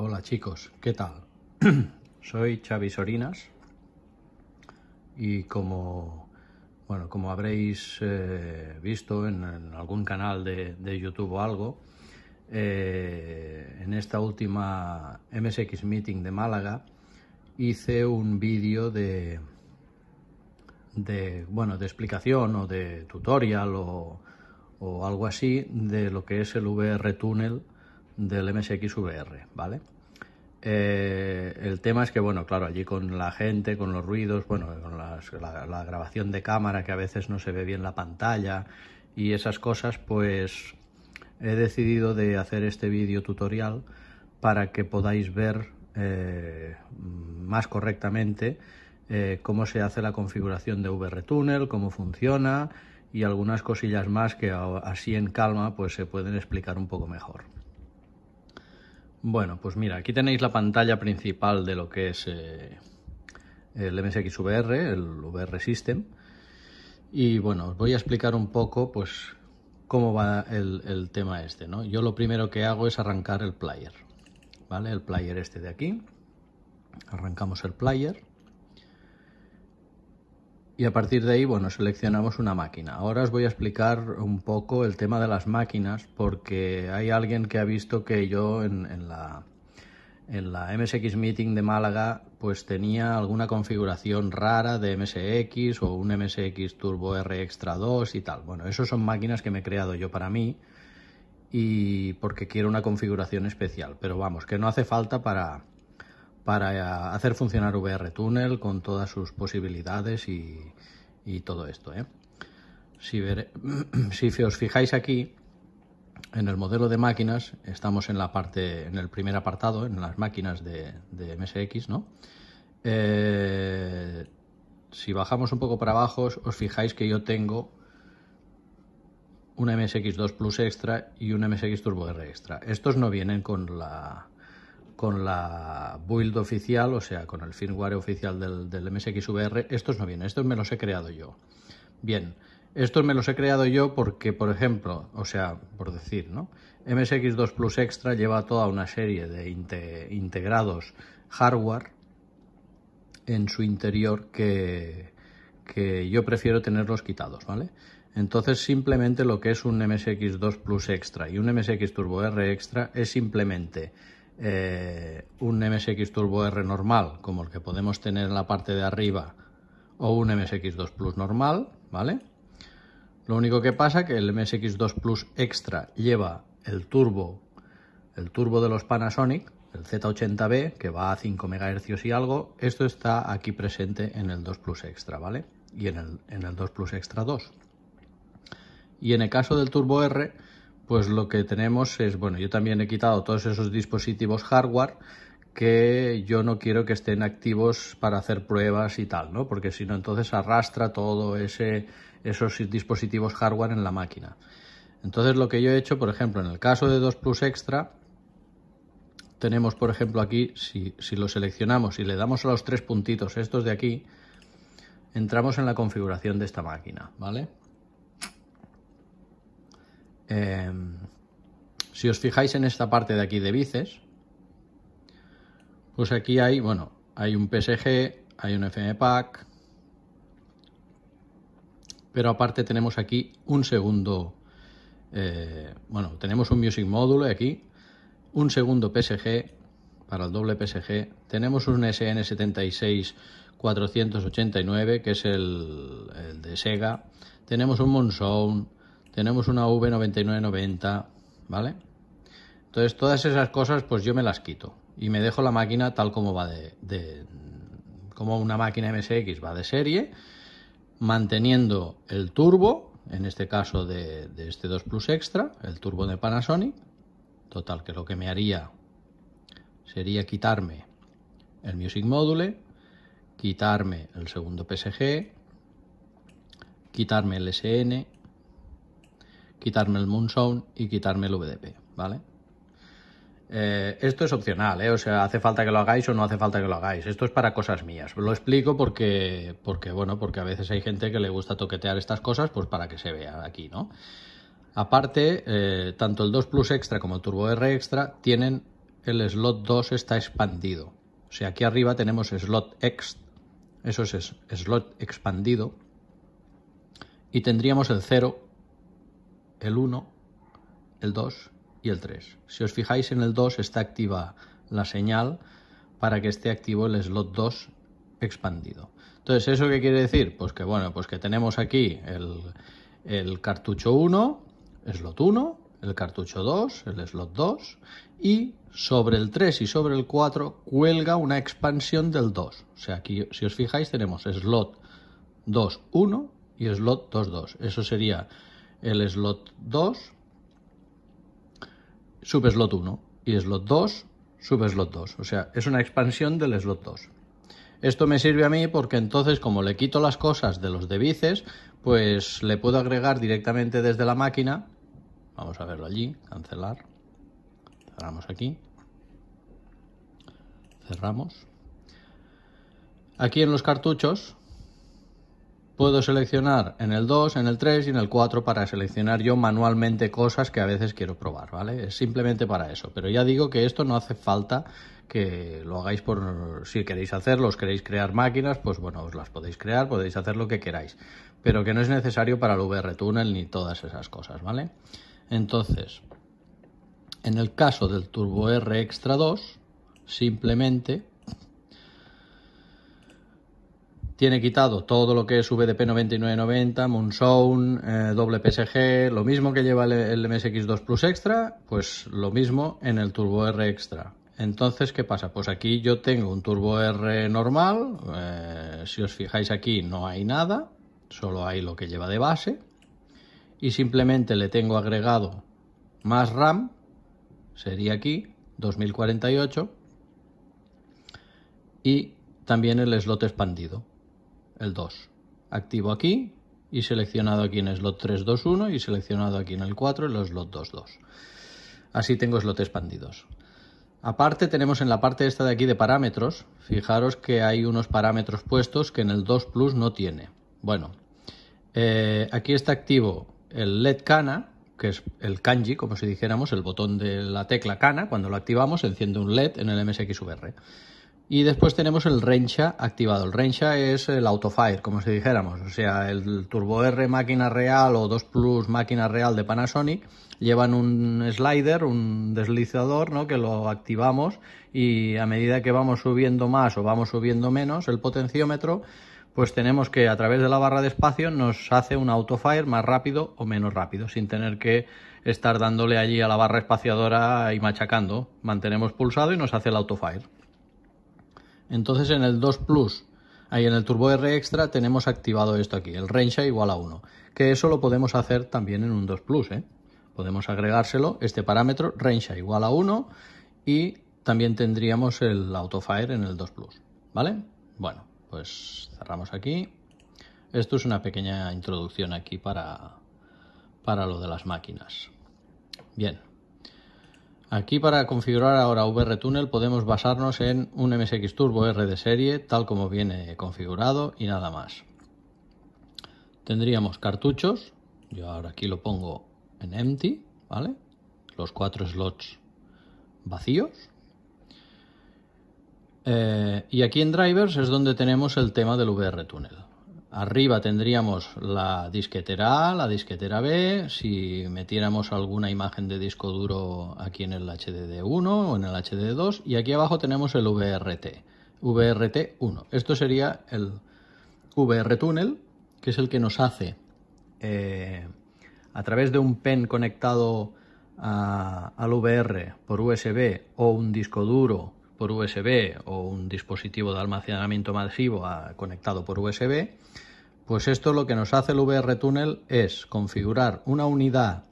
Hola chicos, ¿qué tal? Soy Xavi Sorinas y como, bueno, como habréis eh, visto en, algún canal de, YouTube o algo, eh, en esta última MSX Meeting de Málaga hice un vídeo de, de, bueno, de explicación o de tutorial o, o algo así de lo que es el VR Tunnel del MSX VR, ¿vale? Eh, el tema es que, bueno, claro, allí con la gente, con los ruidos, bueno, con la, grabación de cámara que a veces no se ve bien la pantalla y esas cosas, pues he decidido de hacer este vídeo tutorial para que podáis ver eh, más correctamente eh, cómo se hace la configuración de VR Tunnel, cómo funciona y algunas cosillas más que así en calma pues se pueden explicar un poco mejor. Bueno, pues mira, aquí tenéis la pantalla principal de lo que es eh, el MSX el VR System. Y bueno, os voy a explicar un poco pues cómo va el, tema este, ¿no? Yo lo primero que hago es arrancar el player, ¿vale? El player este de aquí. Arrancamos el player y a partir de ahí, bueno, seleccionamos una máquina. Ahora os voy a explicar un poco el tema de las máquinas porque hay alguien que ha visto que yo en, la, en la MSX Meeting de Málaga pues tenía alguna configuración rara de MSX o un MSX Turbo R Extra 2 y tal. Bueno, esas son máquinas que me he creado yo para mí y porque quiero una configuración especial, pero vamos, que no hace falta para para eh, hacer funcionar VR Tunnel con todas sus posibilidades y, todo esto. ¿eh? Si, os fijáis aquí, en el modelo de máquinas, estamos en la parte, en el primer apartado, en las máquinas de, MSX, ¿no? Eh, si bajamos un poco para abajo, os fijáis que yo tengo una MSX2 Plus extra y una MSX Turbo R extra. Estos no vienen con la con la build oficial, o sea, con el firmware oficial del, del MSXVR, estos no vienen, estos me los he creado yo. Bien, estos me los he creado yo porque, por ejemplo, o sea, por decir, ¿no? MSX2 Plus Extra lleva toda una serie de integrados hardware en su interior que, que yo prefiero tenerlos quitados, ¿vale? Entonces simplemente lo que es un MSX2 Plus Extra y un MSX Turbo R Extra es simplemente eh, un MSX Turbo R normal, como el que podemos tener en la parte de arriba, o un MSX2 Plus normal, ¿vale? Lo único que pasa que el MSX2 Plus Extra lleva el turbo, el turbo de los Panasonic, el Z80B, que va a 5 MHz y algo, esto está aquí presente en el 2 Plus Extra, ¿vale? Y en el, en el 2 Plus Extra 2. Y en el caso del Turbo R, pues lo que tenemos es, bueno, yo también he quitado todos esos dispositivos hardware que yo no quiero que estén activos para hacer pruebas y tal, ¿no? Porque si no, entonces arrastra todo ese, esos dispositivos hardware en la máquina. Entonces lo que yo he hecho, por ejemplo, en el caso de 2 Plus Extra, tenemos, por ejemplo, aquí, si, si lo seleccionamos y le damos a los tres puntitos estos de aquí, entramos en la configuración de esta máquina, ¿vale? Em, si os fijáis en esta parte de aquí de bices, pues aquí hay, bueno, hay un PSG, hay un FM Pack pero aparte tenemos aquí un segundo, eh, bueno, tenemos un Music Module aquí, un segundo PSG para el doble PSG, tenemos un sn 76489 que es el, el de Sega, tenemos un Monsoon, tenemos una V9990, ¿vale? Entonces todas esas cosas pues yo me las quito y me dejo la máquina tal como va de, como una máquina MSX va de serie, manteniendo el turbo, en este caso de, de este 2 Plus Extra, el turbo de Panasonic, total que lo que me haría sería quitarme el Music Module, quitarme el segundo PSG, quitarme el SN, quitarme el Moonsound y quitarme el VDP, ¿vale? Eh, esto es opcional, ¿eh? o sea, hace falta que lo hagáis o no hace falta que lo hagáis. Esto es para cosas mías. Lo explico porque, porque bueno, porque a veces hay gente que le gusta toquetear estas cosas, pues para que se vea aquí, ¿no? Aparte, eh, tanto el 2 Plus Extra como el Turbo R Extra tienen el slot 2 está expandido. O sea, aquí arriba tenemos slot X, eso es slot expandido, y tendríamos el 0 el 1, el 2 y el 3. Si os fijáis en el 2 está activa la señal para que esté activo el slot 2 expandido. Entonces, ¿eso qué quiere decir? Pues que bueno, pues que tenemos aquí el, el cartucho 1, slot 1, el cartucho 2, el slot 2, y sobre el 3 y sobre el 4 cuelga una expansión del 2. O sea, aquí, si os fijáis, tenemos slot 2, 1 y slot 2, 2. Eso sería el slot 2, sub-slot 1 y slot 2, sub-slot 2. O sea, es una expansión del slot 2. Esto me sirve a mí porque entonces como le quito las cosas de los devices, pues le puedo agregar directamente desde la máquina. Vamos a verlo allí, cancelar. Cerramos aquí. Cerramos. Aquí en los cartuchos Puedo seleccionar en el 2, en el 3 y en el 4 para seleccionar yo manualmente cosas que a veces quiero probar, ¿vale? Es simplemente para eso. Pero ya digo que esto no hace falta que lo hagáis por... Si queréis hacerlo, os queréis crear máquinas, pues bueno, os las podéis crear, podéis hacer lo que queráis. Pero que no es necesario para el VR Tunnel ni todas esas cosas, ¿vale? Entonces, en el caso del Turbo R Extra 2, simplemente tiene quitado todo lo que es VDP 9990, Moonshone, eh, doble PSG, lo mismo que lleva el, MSX2 Plus Extra, pues lo mismo en el Turbo R Extra. Entonces, ¿qué pasa? Pues aquí yo tengo un Turbo R normal, eh, si os fijáis aquí no hay nada, solo hay lo que lleva de base, y simplemente le tengo agregado más RAM, sería aquí, 2048, y también el slot expandido el 2. Activo aquí y seleccionado aquí en slot 321 y seleccionado aquí en el 4 en los slot 22. Así tengo slots expandidos. Aparte tenemos en la parte esta de aquí de parámetros, fijaros que hay unos parámetros puestos que en el 2 Plus no tiene. Bueno, eh, aquí está activo el LED Kana, que es el kanji, como si dijéramos, el botón de la tecla Kana, cuando lo activamos enciende un LED en el MSXVR. Y después tenemos el Rencha activado. El Rencha es el autofire, como si dijéramos. O sea, el Turbo R máquina real o 2 Plus máquina real de Panasonic llevan un slider, un deslizador, ¿no? Que lo activamos y a medida que vamos subiendo más o vamos subiendo menos el potenciómetro, pues tenemos que a través de la barra de espacio nos hace un autofire más rápido o menos rápido, sin tener que estar dándole allí a la barra espaciadora y machacando. Mantenemos pulsado y nos hace el autofire. Entonces en el 2 Plus, ahí en el Turbo R Extra, tenemos activado esto aquí, el range igual a 1, que eso lo podemos hacer también en un 2 Plus. ¿eh? Podemos agregárselo, este parámetro, range igual a 1, y también tendríamos el autofire en el 2 Plus. ¿Vale? Bueno, pues cerramos aquí. Esto es una pequeña introducción aquí para lo de las máquinas. Bien, Aquí para configurar ahora VR Tunnel podemos basarnos en un MSX Turbo R de serie tal como viene configurado y nada más. Tendríamos cartuchos, yo ahora aquí lo pongo en empty, ¿vale? Los cuatro slots vacíos. Eh, y aquí en drivers es donde tenemos el tema del VR Tunnel. Arriba tendríamos la disquetera A, la disquetera B, si metiéramos alguna imagen de disco duro aquí en el HDD1 o en el HDD2 y aquí abajo tenemos el VRT, VRT1. Esto sería el VR túnel, que es el que nos hace eh, a través de un pen conectado al VR por USB o un disco duro por USB o un dispositivo de almacenamiento masivo ah, conectado por USB, pues esto lo que nos hace el VR Tunnel es configurar una unidad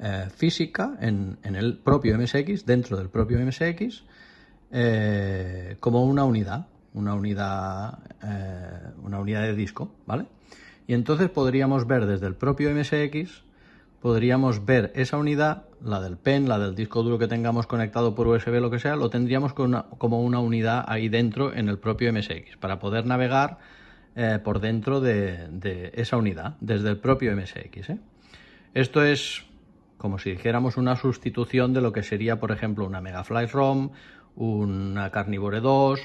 eh, física en, el propio MSX, dentro del propio MSX, eh, como una unidad, una unidad, eh, una unidad de disco, ¿vale? Y entonces podríamos ver desde el propio MSX, podríamos ver esa unidad la del pen, la del disco duro que tengamos conectado por USB, lo que sea, lo tendríamos como una unidad ahí dentro en el propio MSX para poder navegar eh, por dentro de, esa unidad, desde el propio MSX. ¿eh? Esto es como si dijéramos una sustitución de lo que sería, por ejemplo, una Megafly ROM, una Carnivore 2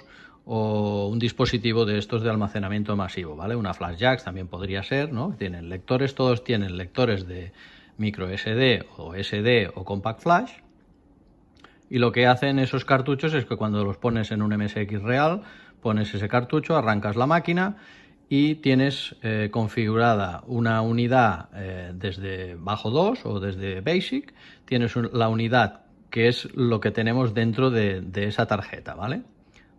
o un dispositivo de estos de almacenamiento masivo, ¿vale? Una jacks también podría ser, ¿no? Tienen lectores, todos tienen lectores de, micro SD o SD o compact flash. Y lo que hacen esos cartuchos es que cuando los pones en un MSX real, pones ese cartucho, arrancas la máquina y tienes eh, configurada una unidad eh, desde bajo 2 o desde basic, tienes la unidad que es lo que tenemos dentro de, de, esa tarjeta, ¿vale?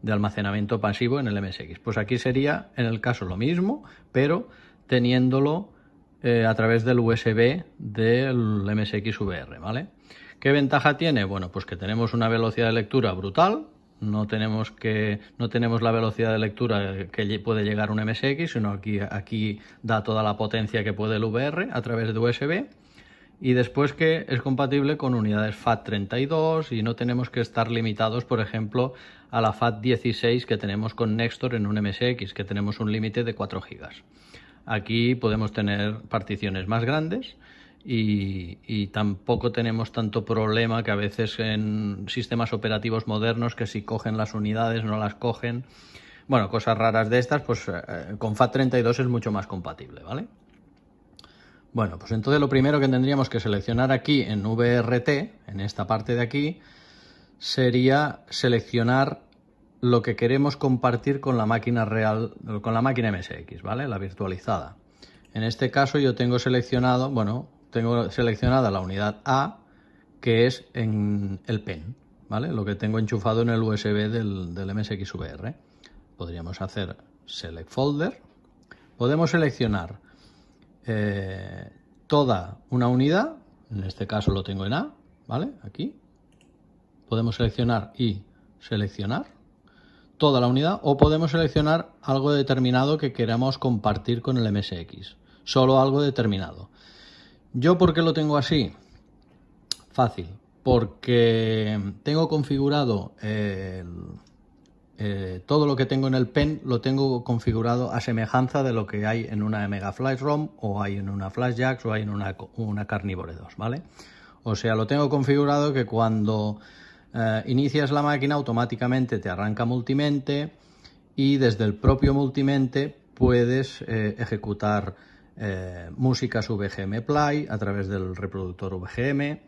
De almacenamiento pasivo en el MSX. Pues aquí sería en el caso lo mismo, pero teniéndolo eh, a través del USB del MSX VR, ¿vale? ¿Qué ventaja tiene? Bueno, pues que tenemos una velocidad de lectura brutal, no tenemos que no tenemos la velocidad de lectura que puede llegar un MSX, sino aquí aquí da toda la potencia que puede el VR a través de USB y después que es compatible con unidades FAT32 y no tenemos que estar limitados, por ejemplo, a la FAT16 que tenemos con Nextor en un MSX, que tenemos un límite de 4 GB. Aquí podemos tener particiones más grandes y, tampoco tenemos tanto problema que a veces en sistemas operativos modernos que si cogen las unidades no las cogen. Bueno, cosas raras de estas, pues eh, con FAT32 es mucho más compatible, ¿vale? Bueno, pues entonces lo primero que tendríamos que seleccionar aquí en VRT, en esta parte de aquí, sería seleccionar lo que queremos compartir con la máquina real, con la máquina MSX, ¿vale? La virtualizada. En este caso yo tengo seleccionado, bueno, tengo seleccionada la unidad A, que es en el PEN, ¿vale? Lo que tengo enchufado en el USB del, del MSX VR. Podríamos hacer Select Folder. Podemos seleccionar eh, toda una unidad, en este caso lo tengo en A, ¿vale? Aquí. Podemos seleccionar y seleccionar toda la unidad o podemos seleccionar algo determinado que queramos compartir con el MSX, solo algo determinado. ¿Yo porque lo tengo así? Fácil, porque tengo configurado eh, todo lo que tengo en el pen, lo tengo configurado a semejanza de lo que hay en una Mega Flash ROM o hay en una flash jacks o hay en una, una Carnivore 2, ¿vale? O sea, lo tengo configurado que cuando eh, inicias la máquina, automáticamente te arranca multimente y desde el propio multimente puedes eh, ejecutar eh, músicas VGM Play a través del reproductor VGM.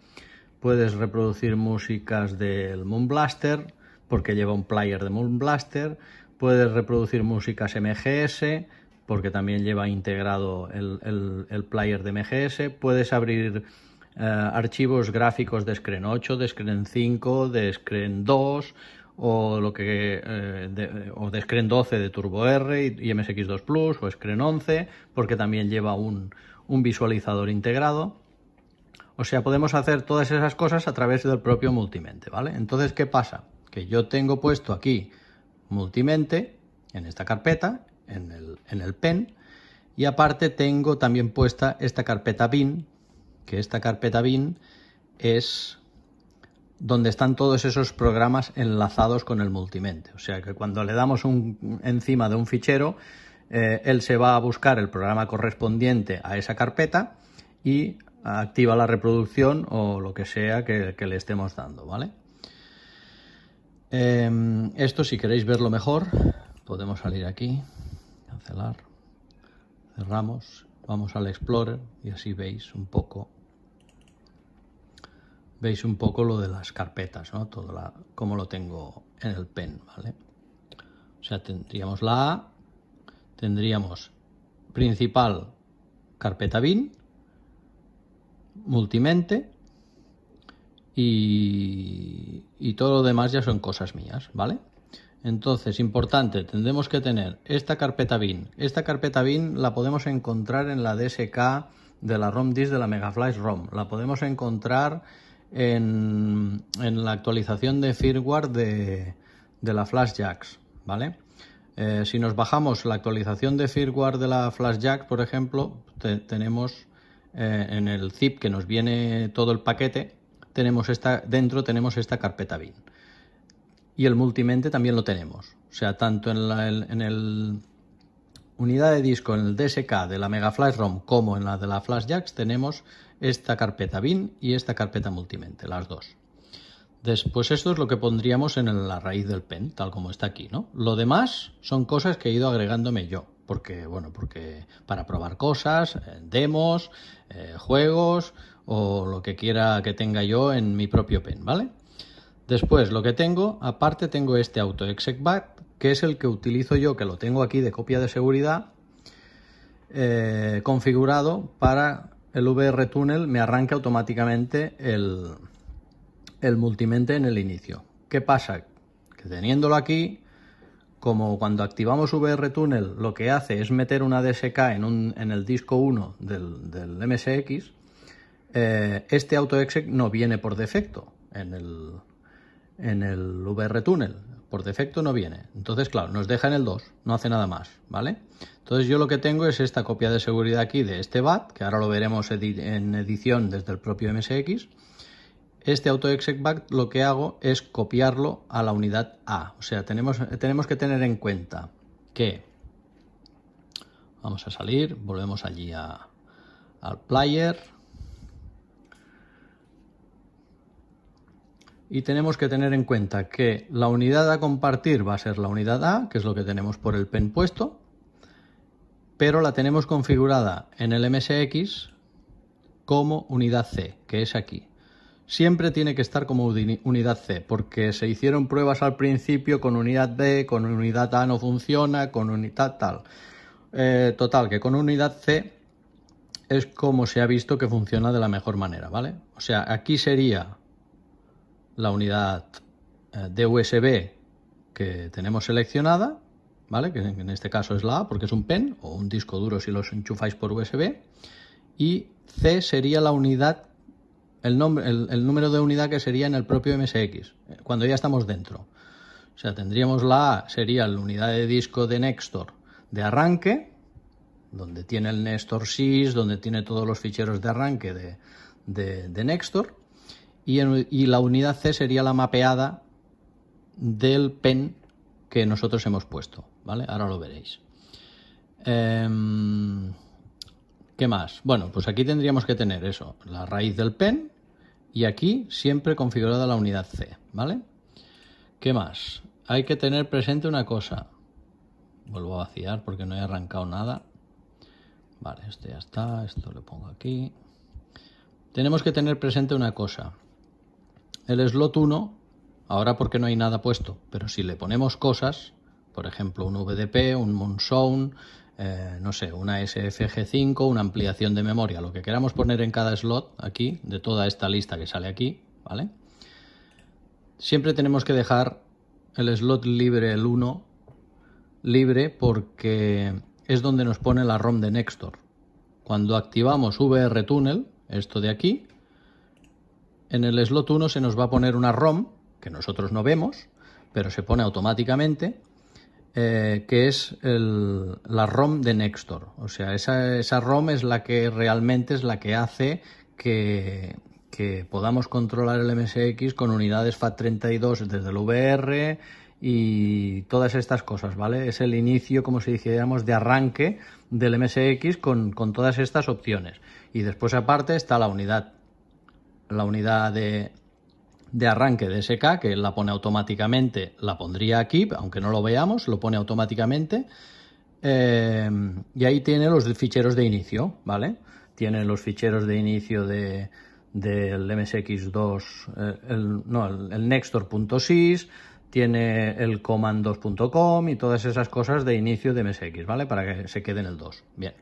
Puedes reproducir músicas del Moon Blaster porque lleva un player de Moon Blaster. Puedes reproducir músicas MGS porque también lleva integrado el player de MGS. Puedes abrir eh, archivos gráficos de Screen 8, de Screen 5, de Screen 2 o lo que eh, de, o Screen 12 de Turbo R y, MSX2 Plus o Screen 11 porque también lleva un, visualizador integrado. O sea, podemos hacer todas esas cosas a través del propio Multimente, ¿vale? Entonces, ¿qué pasa? Que yo tengo puesto aquí Multimente en esta carpeta, en el, en el pen, y aparte tengo también puesta esta carpeta bin que esta carpeta bin es donde están todos esos programas enlazados con el multimente. O sea que cuando le damos un, encima de un fichero, eh, él se va a buscar el programa correspondiente a esa carpeta y activa la reproducción o lo que sea que, le estemos dando, ¿vale? Em, esto si queréis verlo mejor, podemos salir aquí, cancelar, cerramos, vamos al Explorer y así veis un poco veis un poco lo de las carpetas, ¿no? Todo la, como lo tengo en el pen, ¿vale? O sea, tendríamos la A, tendríamos principal carpeta bin, multimente y, y todo lo demás ya son cosas mías, ¿vale? Entonces, importante, tendremos que tener esta carpeta bin. Esta carpeta bin la podemos encontrar en la DSK de la ROM de la Megaflash ROM. La podemos encontrar en, la actualización de firmware de, la Flashjacks, ¿vale? Eh, si nos bajamos la actualización de firmware de la FlashJax, por ejemplo, tenemos eh, en el zip que nos viene todo el paquete, tenemos esta, dentro tenemos esta carpeta bin. Y el multimente también lo tenemos. O sea, tanto en la en el unidad de disco, en el DSK de la Mega Flash ROM como en la de la Flashjacks, tenemos esta carpeta bin y esta carpeta multimente, las dos. Después esto es lo que pondríamos en la raíz del pen, tal como está aquí, ¿no? Lo demás son cosas que he ido agregándome yo, porque, bueno, porque para probar cosas, eh, demos, eh, juegos o lo que quiera que tenga yo en mi propio pen, ¿vale? Después, lo que tengo, aparte tengo este auto que es el que utilizo yo, que lo tengo aquí de copia de seguridad, eh, configurado para el VR Tunnel me arranca automáticamente el, el multimente en el inicio. ¿Qué pasa? Que teniéndolo aquí, como cuando activamos VR Tunnel lo que hace es meter una DSK en, un, en el disco 1 del, MSX, este eh, este AutoExec no viene por defecto en el, en el VR Tunnel. Por defecto no viene. Entonces, claro, nos deja en el 2, no hace nada más, ¿vale? Entonces yo lo que tengo es esta copia de seguridad aquí de este BAT, que ahora lo veremos en edición desde el propio MSX. Este AutoExecBAT lo que hago es copiarlo a la unidad A. O sea, tenemos, tenemos que tener en cuenta que... Vamos a salir, volvemos allí al player. y tenemos que tener en cuenta que la unidad a compartir va a ser la unidad A, que es lo que tenemos por el pen puesto, pero la tenemos configurada en el MSX como unidad C, que es aquí. Siempre tiene que estar como unidad C, porque se hicieron pruebas al principio con unidad D, con unidad A no funciona, con unidad tal. Eh, total, que con unidad C es como se ha visto que funciona de la mejor manera, ¿vale? O sea, aquí sería la unidad eh, de USB que tenemos seleccionada ¿vale? Que en este caso es la A porque es un PEN o un disco duro si los enchufáis por USB. Y C sería la unidad, el, número de unidad que sería en el propio MSX, cuando ya estamos dentro. O sea, tendríamos la A, sería la unidad de disco de Nextor de arranque, donde tiene el Nextor 6, donde tiene todos los ficheros de arranque de, de, Nextor. y la unidad C sería la mapeada del PEN que nosotros hemos puesto. ¿vale? Ahora lo veréis. Em, ¿Qué más? Bueno, pues aquí tendríamos que tener eso, la raíz del pen y aquí siempre configurada la unidad C, ¿vale? ¿Qué más? Hay que tener presente una cosa. Vuelvo a vaciar porque no he arrancado nada. Vale, esto ya está, esto lo pongo aquí. Tenemos que tener presente una cosa. El slot 1, ahora porque no hay nada puesto, pero si le ponemos cosas, por ejemplo, un VDP, un monsoon, eh, no sé, una SFG5, una ampliación de memoria, lo que queramos poner en cada slot aquí, de toda esta lista que sale aquí, ¿vale? Siempre tenemos que dejar el slot libre, el 1, libre porque es donde nos pone la ROM de Nextor. Cuando activamos VR Tunnel, esto de aquí, en el slot 1 se nos va a poner una ROM que nosotros no vemos, pero se pone automáticamente eh, que es el, la ROM de Nextor, O sea, esa, ROM es la que realmente es la que hace que, podamos controlar el MSX con unidades FAT32 desde el VR y todas estas cosas, ¿vale? Es el inicio, como si dijéramos, de arranque del MSX con, con todas estas opciones. Y después aparte está la unidad, la unidad de, de arranque de SK, que la pone automáticamente, la pondría aquí, aunque no lo veamos, lo pone automáticamente. Eh, y ahí tiene los ficheros de inicio, ¿vale? Tiene los ficheros de inicio de, del MSX2, eh, el, no, el, Nextor.sys, tiene el comandos.com y todas esas cosas de inicio de MSX, ¿vale? Para que se quede en el 2. Bien.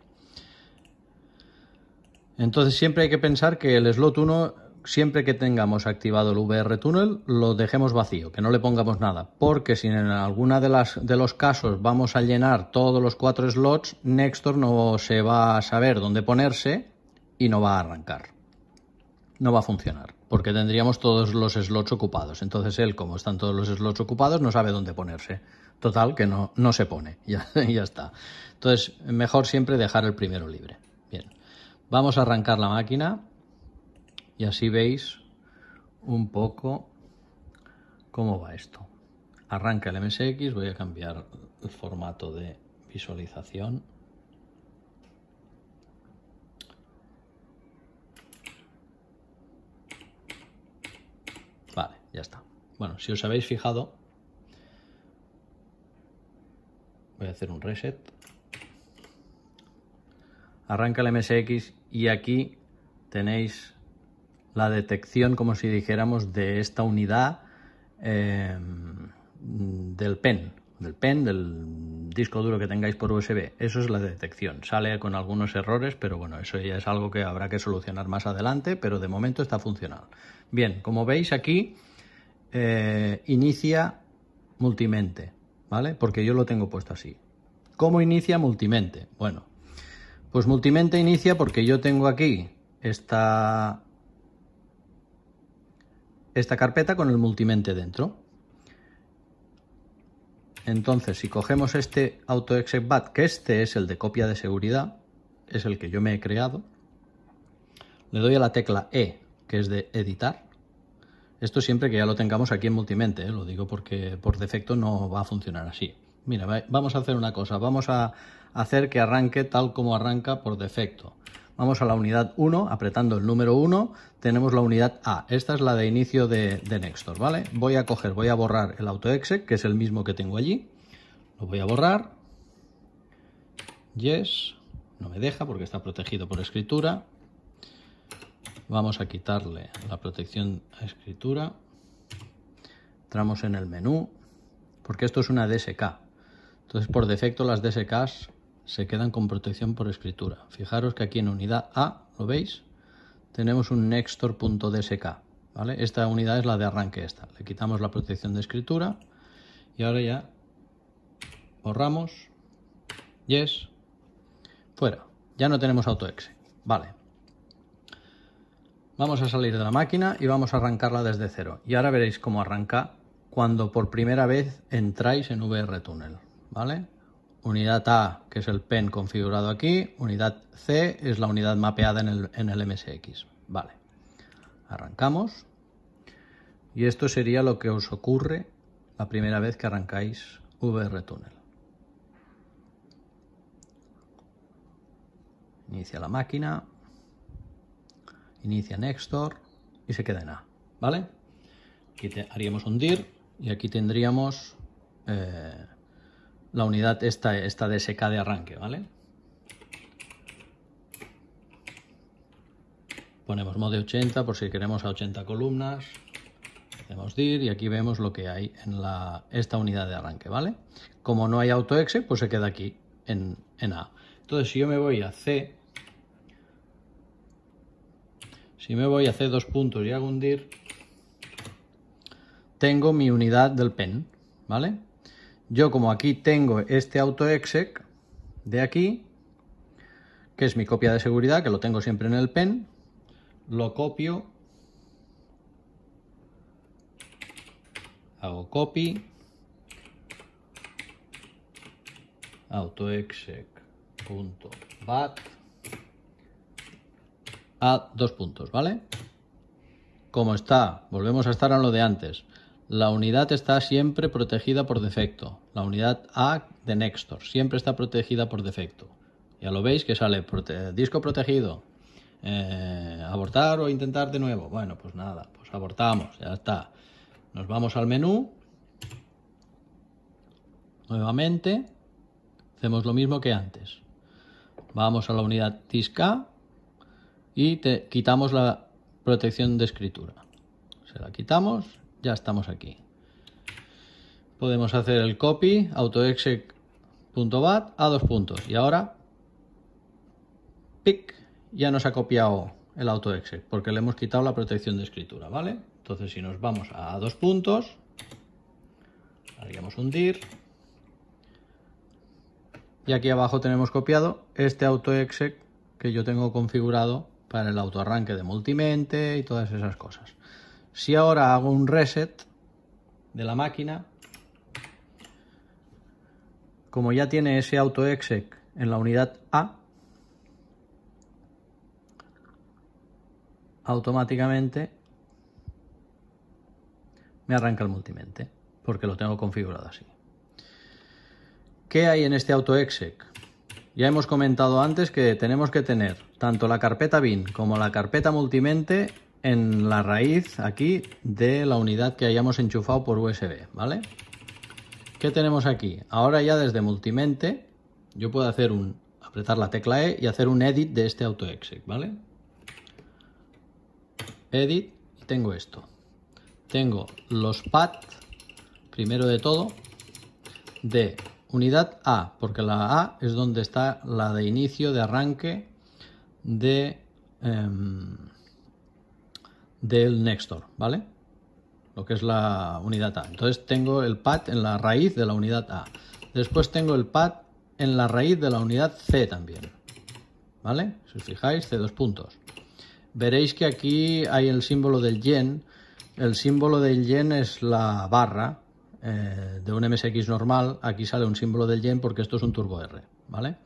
Entonces siempre hay que pensar que el slot 1 siempre que tengamos activado el VR Tunnel, lo dejemos vacío, que no le pongamos nada, porque si en alguna de las de los casos vamos a llenar todos los cuatro slots, Nextor no se va a saber dónde ponerse y no va a arrancar. No va a funcionar, porque tendríamos todos los slots ocupados. Entonces él, como están todos los slots ocupados, no sabe dónde ponerse. Total, que no, no se pone, ya, ya está. Entonces, mejor siempre dejar el primero libre. Bien, vamos a arrancar la máquina y así veis un poco cómo va esto. Arranca el MSX, voy a cambiar el formato de visualización. Vale, ya está. Bueno, si os habéis fijado, voy a hacer un reset. Arranca el MSX y aquí tenéis la detección, como si dijéramos, de esta unidad em, del PEN, del PEN, del disco duro que tengáis por USB. Eso es la detección. Sale con algunos errores, pero bueno, eso ya es algo que habrá que solucionar más adelante, pero de momento está funcional. Bien, como veis aquí, eh, inicia multimente, ¿vale? Porque yo lo tengo puesto así. ¿Cómo inicia multimente? Bueno, pues multimente inicia porque yo tengo aquí esta esta carpeta con el multimente dentro. Entonces, si cogemos este AutoExecBat, que este es el de copia de seguridad, es el que yo me he creado, le doy a la tecla E, que es de editar. Esto siempre que ya lo tengamos aquí en multimente, ¿eh? lo digo porque por defecto no va a funcionar así. Mira, vamos a hacer una cosa, vamos a hacer que arranque tal como arranca por defecto. Vamos a la unidad 1, apretando el número 1, tenemos la unidad A. Esta es la de inicio de, Nextor, ¿vale? Voy a coger, voy a borrar el autoexec, que es el mismo que tengo allí. Lo voy a borrar. Yes. No me deja porque está protegido por escritura. Vamos a quitarle la protección a escritura. Entramos en el menú, porque esto es una DSK. Entonces, por defecto, las DSKs se quedan con protección por escritura. Fijaros que aquí en unidad A, ¿lo veis? Tenemos un nextor.dsk, ¿vale? Esta unidad es la de arranque esta. Le quitamos la protección de escritura y ahora ya borramos, yes, fuera. Ya no tenemos autoexe, vale. Vamos a salir de la máquina y vamos a arrancarla desde cero. Y ahora veréis cómo arranca cuando por primera vez entráis en VR Túnel. ¿vale? Unidad A, que es el PEN configurado aquí. Unidad C es la unidad mapeada en el, el MSX. Vale. Arrancamos. Y esto sería lo que os ocurre la primera vez que arrancáis Tunnel. Inicia la máquina. Inicia Nextdoor. Y se queda en A. ¿Vale? Aquí haríamos un DIR. Y aquí tendríamos... Eh, la unidad esta, de SK de arranque, ¿vale? Ponemos modo de 80 por si queremos a 80 columnas. Hacemos dir y aquí vemos lo que hay en la, esta unidad de arranque, ¿vale? Como no hay autoexe, pues se queda aquí en, en A. Entonces, si yo me voy a C, si me voy a C dos puntos y hago un dir, tengo mi unidad del pen, ¿vale? Yo como aquí tengo este autoexec de aquí, que es mi copia de seguridad, que lo tengo siempre en el pen, lo copio, hago copy, autoexec.bat a dos puntos, ¿vale? Como está, volvemos a estar en lo de antes. La unidad está siempre protegida por defecto. La unidad A de Nextor siempre está protegida por defecto. Ya lo veis que sale disco protegido. Eh, abortar o intentar de nuevo. Bueno, pues nada, pues abortamos, ya está. Nos vamos al menú. Nuevamente. Hacemos lo mismo que antes. Vamos a la unidad disca y te quitamos la protección de escritura. Se la quitamos ya estamos aquí. Podemos hacer el copy autoexec.bat a dos puntos. Y ahora, pic, ya nos ha copiado el autoexec porque le hemos quitado la protección de escritura, ¿vale? Entonces si nos vamos a dos puntos, haríamos un dir. Y aquí abajo tenemos copiado este autoexec que yo tengo configurado para el autoarranque de multimente y todas esas cosas. Si ahora hago un reset de la máquina, como ya tiene ese autoexec en la unidad A, automáticamente me arranca el multimente, porque lo tengo configurado así. ¿Qué hay en este autoexec? Ya hemos comentado antes que tenemos que tener tanto la carpeta bin como la carpeta multimente en la raíz aquí de la unidad que hayamos enchufado por USB, ¿vale? ¿Qué tenemos aquí? Ahora ya desde Multimente yo puedo hacer un apretar la tecla E y hacer un edit de este autoexec, ¿vale? Edit y tengo esto. Tengo los pads, primero de todo de unidad A, porque la A es donde está la de inicio, de arranque de em, del nextor, ¿vale? Lo que es la unidad A. Entonces tengo el pad en la raíz de la unidad A. Después tengo el pad en la raíz de la unidad C también, ¿vale? Si os fijáis, C dos puntos. Veréis que aquí hay el símbolo del yen. El símbolo del yen es la barra eh, de un MSX normal. Aquí sale un símbolo del yen porque esto es un turbo R, ¿vale?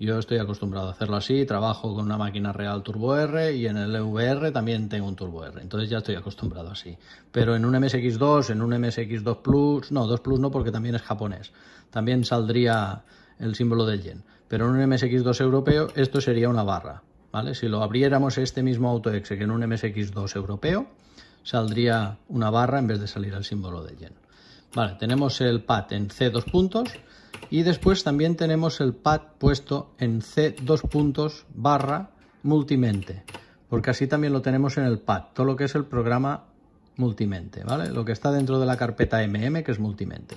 Yo estoy acostumbrado a hacerlo así, trabajo con una máquina real Turbo R y en el EVR también tengo un Turbo R, entonces ya estoy acostumbrado así. Pero en un MSX2, en un MSX2 Plus, no, 2 Plus no porque también es japonés, también saldría el símbolo del yen. Pero en un MSX2 europeo esto sería una barra, ¿vale? Si lo abriéramos este mismo AutoExe que en un MSX2 europeo, saldría una barra en vez de salir el símbolo del yen. Vale, tenemos el pat en C2 puntos y después también tenemos el pad puesto en C dos puntos barra multimente, porque así también lo tenemos en el pad, todo lo que es el programa multimente, ¿vale? Lo que está dentro de la carpeta mm, que es multimente.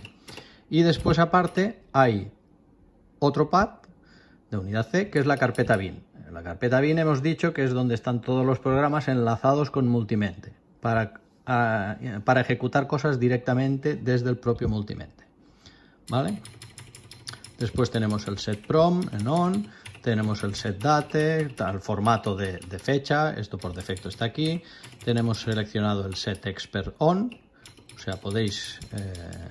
Y después aparte hay otro pad de unidad C, que es la carpeta bin. En la carpeta bin hemos dicho que es donde están todos los programas enlazados con multimente, para, ah, para ejecutar cosas directamente desde el propio multimente, ¿vale? Después tenemos el set prom en on, tenemos el set date, el formato de, fecha, esto por defecto está aquí. Tenemos seleccionado el set expert on, o sea, podéis... Eh,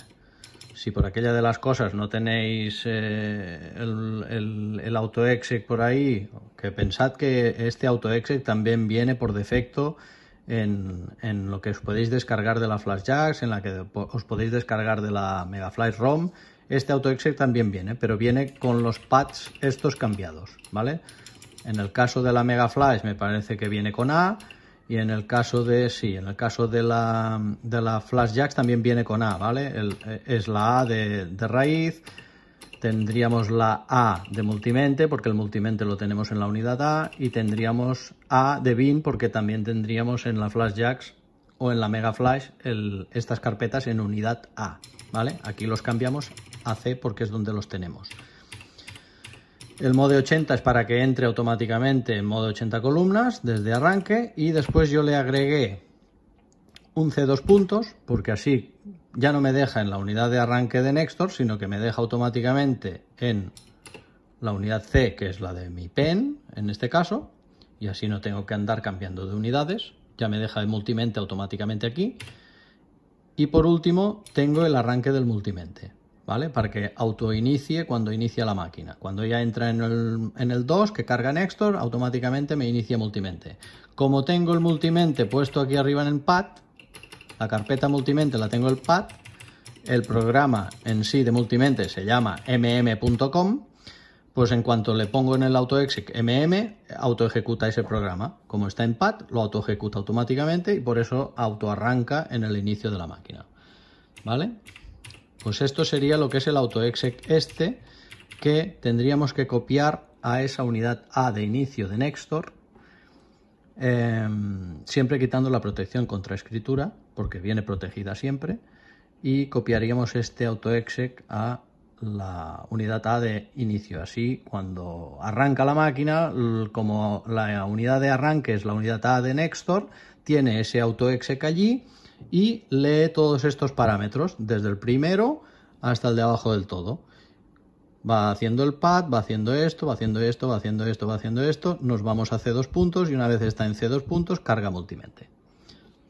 si por aquella de las cosas no tenéis eh, el, auto exit por ahí, que pensad que este auto exit también viene por defecto en, lo que os podéis descargar de la jacks, en la que os podéis descargar de la Megafly ROM este AutoExec también viene, pero viene con los pads estos cambiados, ¿vale? En el caso de la Mega Flash me parece que viene con A y en el caso de, sí, en el caso de la, de la Flash Jacks también viene con A, ¿vale? Eh, es la A de, raíz, tendríamos la A de multimente, porque el multimente lo tenemos en la unidad A, y tendríamos A de bin, porque también tendríamos en la Flash Jacks o en la Mega Flash estas carpetas en unidad A, ¿vale? Aquí los cambiamos a C porque es donde los tenemos. El modo 80 es para que entre automáticamente en modo 80 columnas desde arranque y después yo le agregué un C2 puntos porque así ya no me deja en la unidad de arranque de Nextor, sino que me deja automáticamente en la unidad C, que es la de mi pen, en este caso, y así no tengo que andar cambiando de unidades, ya me deja el multimente automáticamente aquí, y por último, tengo el arranque del multimente, ¿vale? Para que autoinicie cuando inicia la máquina. Cuando ya entra en el, en el 2, que carga Nextor, automáticamente me inicia multimente. Como tengo el multimente puesto aquí arriba en el pad, la carpeta multimente la tengo el pad, el programa en sí de multimente se llama mm.com, pues en cuanto le pongo en el autoexec mm, auto ejecuta ese programa. Como está en pad, lo auto ejecuta automáticamente y por eso autoarranca en el inicio de la máquina. ¿Vale? Pues esto sería lo que es el autoexec este que tendríamos que copiar a esa unidad A de inicio de Nextor, em, siempre quitando la protección contra escritura, porque viene protegida siempre, y copiaríamos este autoexec a la unidad A de inicio. Así, cuando arranca la máquina, como la unidad de arranque es la unidad A de Nextor, tiene ese autoexec allí y lee todos estos parámetros, desde el primero hasta el de abajo del todo. Va haciendo el pad, va haciendo esto, va haciendo esto, va haciendo esto, va haciendo esto. Nos vamos a C2 puntos y una vez está en C2 puntos, carga multimente.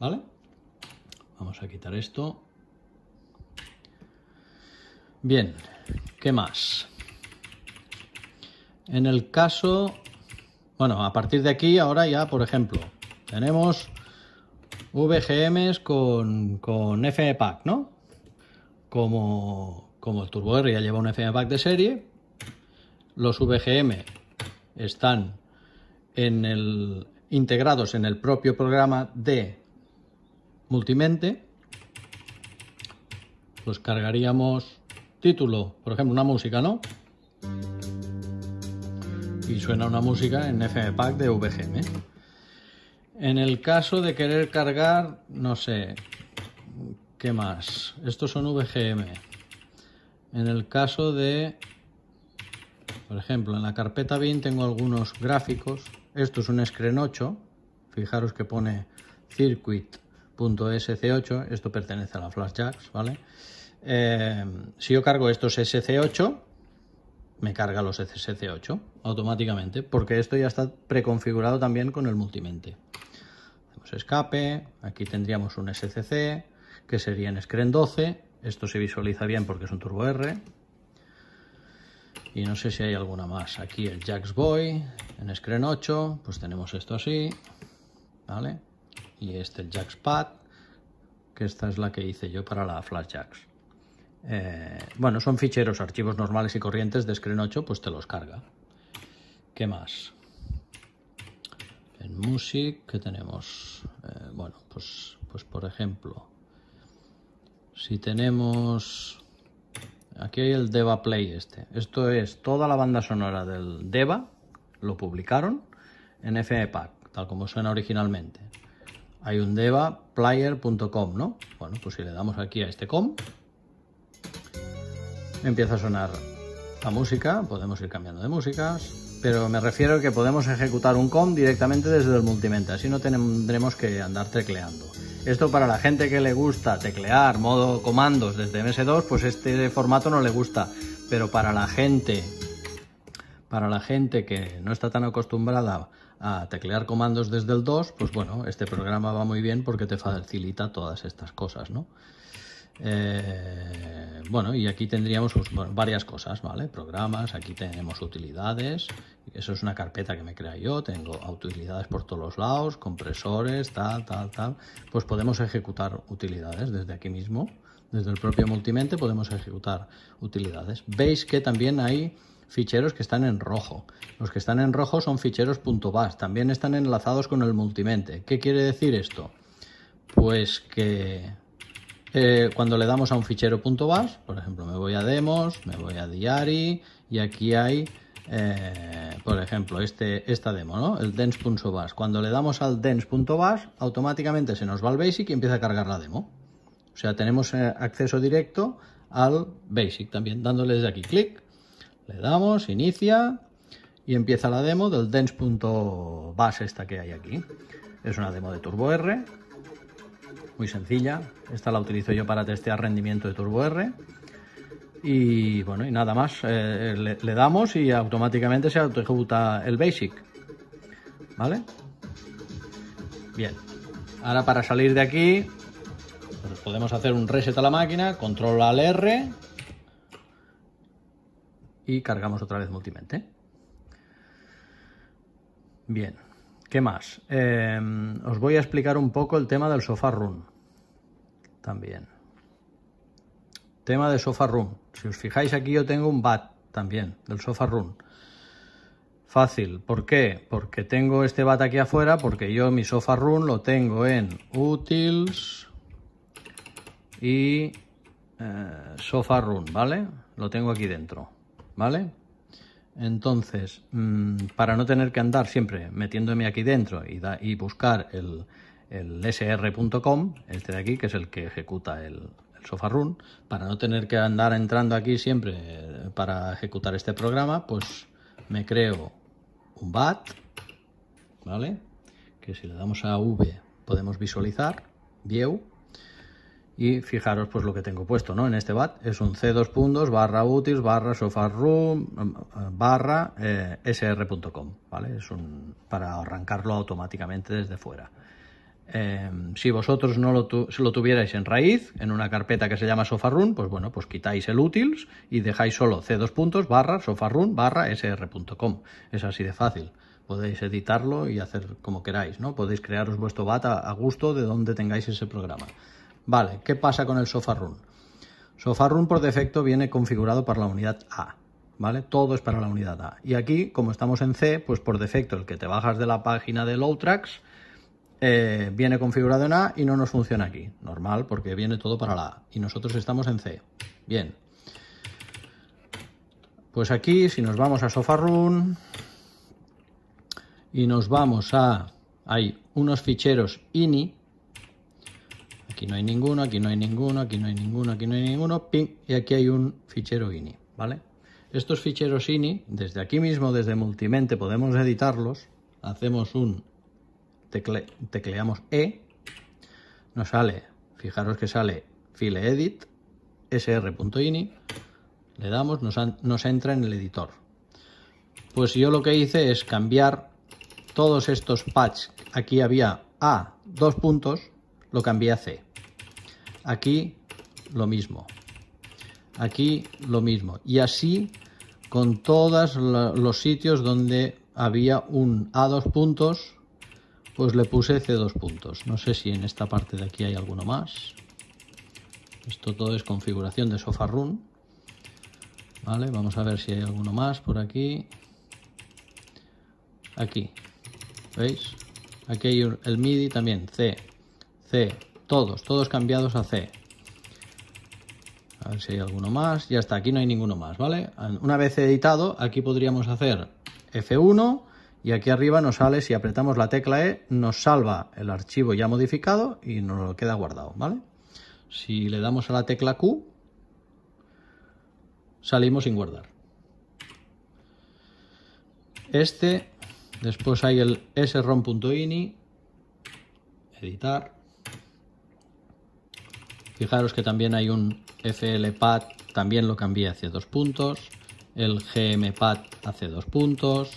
¿Vale? Vamos a quitar esto. Bien, ¿Qué más? En el caso... Bueno, a partir de aquí, ahora ya, por ejemplo, tenemos VGMs con, con FMPAC, ¿no? Como, como el Turbo R ya lleva un FMPAC de serie, los VGM están en el, integrados en el propio programa de Multimente. Los cargaríamos título, por ejemplo, una música, ¿no? Y suena una música en Pack de VGM. En el caso de querer cargar, no sé, ¿qué más? Estos son VGM. En el caso de, por ejemplo, en la carpeta BIN tengo algunos gráficos. Esto es un Screen 8. Fijaros que pone circuit.sc8. Esto pertenece a la Flashjacks, ¿vale? Eh, si yo cargo estos SC8, me carga los SC8 automáticamente, porque esto ya está preconfigurado también con el multimente. Hacemos escape, aquí tendríamos un SCC, que sería en Screen 12, esto se visualiza bien porque es un Turbo R, y no sé si hay alguna más. Aquí el Jacks Boy, en Screen 8, pues tenemos esto así, ¿vale? Y este el Jax Pad, que esta es la que hice yo para la Flash Jacks. Eh, bueno, son ficheros, archivos normales y corrientes de Screen 8, pues te los carga. ¿Qué más? En Music, ¿qué tenemos? Eh, bueno, pues, pues por ejemplo, si tenemos... Aquí hay el Deva Play este. Esto es toda la banda sonora del Deva, lo publicaron en FEPAC, tal como suena originalmente. Hay un Deva Player.com, ¿no? Bueno, pues si le damos aquí a este com, empieza a sonar la música, podemos ir cambiando de músicas, pero me refiero a que podemos ejecutar un com directamente desde el multimenta así no tendremos que andar tecleando. Esto para la gente que le gusta teclear modo comandos desde MS2, pues este formato no le gusta, pero para la gente para la gente que no está tan acostumbrada a teclear comandos desde el 2, pues bueno, este programa va muy bien porque te facilita todas estas cosas, ¿no? Eh, bueno, y aquí tendríamos pues, varias cosas, ¿vale? Programas, aquí tenemos utilidades, eso es una carpeta que me crea yo, tengo utilidades por todos los lados, compresores, tal, tal, tal. Pues podemos ejecutar utilidades desde aquí mismo, desde el propio Multimente podemos ejecutar utilidades. Veis que también hay ficheros que están en rojo. Los que están en rojo son ficheros .bas, también están enlazados con el Multimente. ¿Qué quiere decir esto? Pues que eh, cuando le damos a un fichero .bas, por ejemplo, me voy a demos, me voy a diary y aquí hay, eh, por ejemplo, este, esta demo, ¿no? El dens.bas. Cuando le damos al dens.bas, automáticamente se nos va al basic y empieza a cargar la demo. O sea, tenemos eh, acceso directo al basic también, dándole desde aquí clic, le damos, inicia y empieza la demo del dens.bas esta que hay aquí. Es una demo de Turbo R muy sencilla. Esta la utilizo yo para testear rendimiento de Turbo R. Y bueno, y nada más. Eh, eh, le, damos y automáticamente se auto ejecuta el Basic. ¿Vale? Bien. Ahora para salir de aquí, pues podemos hacer un reset a la máquina, control al R y cargamos otra vez multimente. Bien. ¿Qué más? Em, os voy a explicar un poco el tema del sofá room. También. Tema de sofá room. Si os fijáis aquí yo tengo un bat también del sofá room. Fácil. ¿Por qué? Porque tengo este bat aquí afuera, porque yo mi sofá room lo tengo en utils y sofa eh, sofá room, ¿vale? Lo tengo aquí dentro, ¿vale? Entonces, mm, para no tener que andar siempre metiéndome aquí dentro y, buscar el, sr.com, este de aquí, que es el que ejecuta el, el para no tener que andar entrando aquí siempre eh, para ejecutar este programa, pues me creo un bat, ¿vale? Que si le damos a V podemos visualizar, view, y fijaros pues lo que tengo puesto ¿no? en este bat es un c2 puntos barra utils barra em, eh, barra eh, sr.com ¿vale? es un, para arrancarlo automáticamente desde fuera em, si vosotros no lo, lo, tuvierais en raíz en una carpeta que se llama sofarun pues bueno pues quitáis el utils y dejáis solo c2 barra sofarun barra sr.com es así de fácil podéis editarlo y hacer como queráis no podéis crearos vuestro bat a gusto de donde tengáis ese programa Vale, ¿qué pasa con el SofaRun? SofaRun por defecto viene configurado para la unidad A, ¿vale? Todo es para la unidad A. Y aquí, como estamos en C, pues por defecto el que te bajas de la página de Lowtrax eh, viene configurado en A y no nos funciona aquí. Normal, porque viene todo para la A. Y nosotros estamos en C. Bien. Pues aquí, si nos vamos a SofaRun y nos vamos a... Hay unos ficheros INI, Aquí no hay ninguno, aquí no hay ninguno, aquí no hay ninguno, aquí no hay ninguno, ping, y aquí hay un fichero INI, ¿vale? Estos ficheros INI, desde aquí mismo, desde Multimente, podemos editarlos. Hacemos un, tecleamos E, nos sale, fijaros que sale file edit, sr.ini, le damos, nos, nos entra en el editor. Pues yo lo que hice es cambiar todos estos patches. Aquí había A, dos puntos, lo cambié a C. Aquí lo mismo. Aquí lo mismo. Y así con todos los sitios donde había un A dos puntos, pues le puse C dos puntos. No sé si en esta parte de aquí hay alguno más. Esto todo es configuración de SofaRun. Vale, vamos a ver si hay alguno más por aquí. Aquí. ¿Veis? Aquí hay el MIDI también, C, todos, todos cambiados a C. A ver si hay alguno más. Ya está, aquí no hay ninguno más, ¿vale? Una vez editado, aquí podríamos hacer F1 y aquí arriba nos sale, si apretamos la tecla E, nos salva el archivo ya modificado y nos lo queda guardado, ¿vale? Si le damos a la tecla Q, salimos sin guardar. Este, después hay el srom.ini, editar, Fijaros que también hay un fl pad también lo cambié hace dos puntos. El GMPAT hace dos puntos.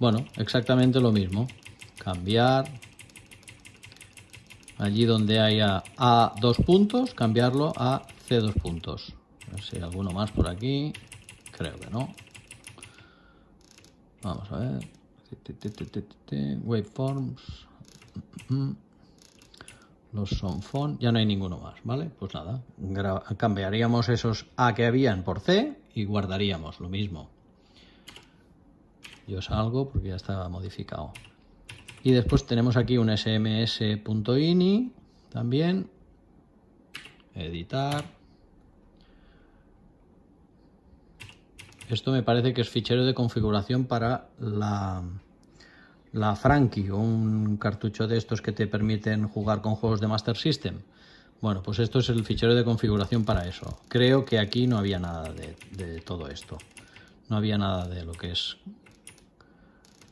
Bueno, exactamente lo mismo. Cambiar. Allí donde haya A dos puntos, cambiarlo a C dos puntos. A ver si hay alguno más por aquí. Creo que no. Vamos a ver. Waveforms los font, ya no hay ninguno más, ¿vale? Pues nada, cambiaríamos esos A que habían por C y guardaríamos lo mismo. Yo salgo porque ya estaba modificado. Y después tenemos aquí un sms.ini también. Editar. Esto me parece que es fichero de configuración para la la Frankie o un cartucho de estos que te permiten jugar con juegos de Master System. Bueno, pues esto es el fichero de configuración para eso. Creo que aquí no había nada de, todo esto. No había nada de lo que es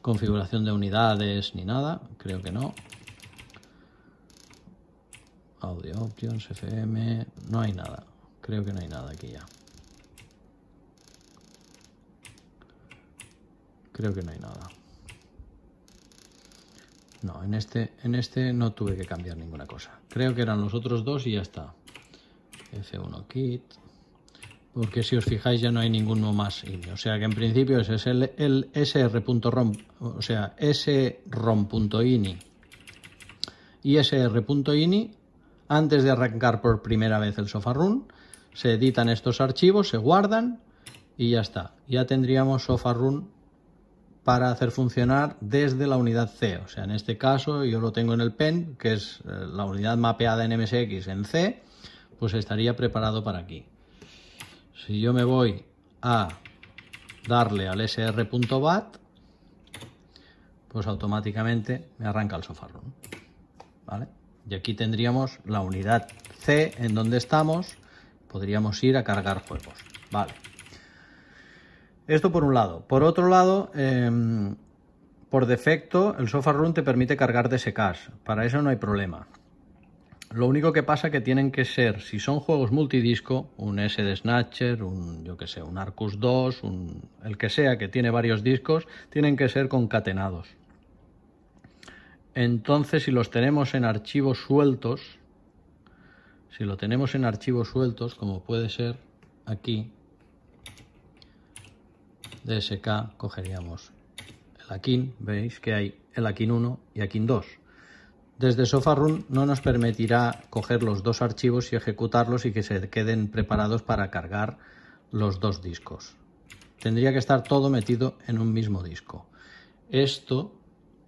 configuración de unidades ni nada. Creo que no. Audio Options, FM... No hay nada. Creo que no hay nada aquí ya. Creo que no hay nada. No, en este, en este no tuve que cambiar ninguna cosa. Creo que eran los otros dos y ya está. F1 kit. Porque si os fijáis ya no hay ninguno más O sea que en principio ese es el, el sr.rom, o sea, sr.ini. y sr.ini. Antes de arrancar por primera vez el run. se editan estos archivos, se guardan y ya está. Ya tendríamos run para hacer funcionar desde la unidad C. O sea, en este caso yo lo tengo en el PEN, que es eh, la unidad mapeada en MSX en C, pues estaría preparado para aquí. Si yo me voy a darle al sr.bat, pues automáticamente me arranca el sofarrón. ¿Vale? Y aquí tendríamos la unidad C en donde estamos. Podríamos ir a cargar juegos. Vale. Esto por un lado. Por otro lado, em, por defecto, el RUN te permite cargar de Para eso no hay problema. Lo único que pasa que tienen que ser, si son juegos multidisco, un S de Snatcher, un, yo que sé, un Arcus 2, el que sea que tiene varios discos, tienen que ser concatenados. Entonces, si los tenemos en archivos sueltos, si lo tenemos en archivos sueltos, como puede ser aquí, de SK cogeríamos el Akin, veis que hay el Akin 1 y Akin 2. Desde SofaRun no nos permitirá coger los dos archivos y ejecutarlos y que se queden preparados para cargar los dos discos. Tendría que estar todo metido en un mismo disco. Esto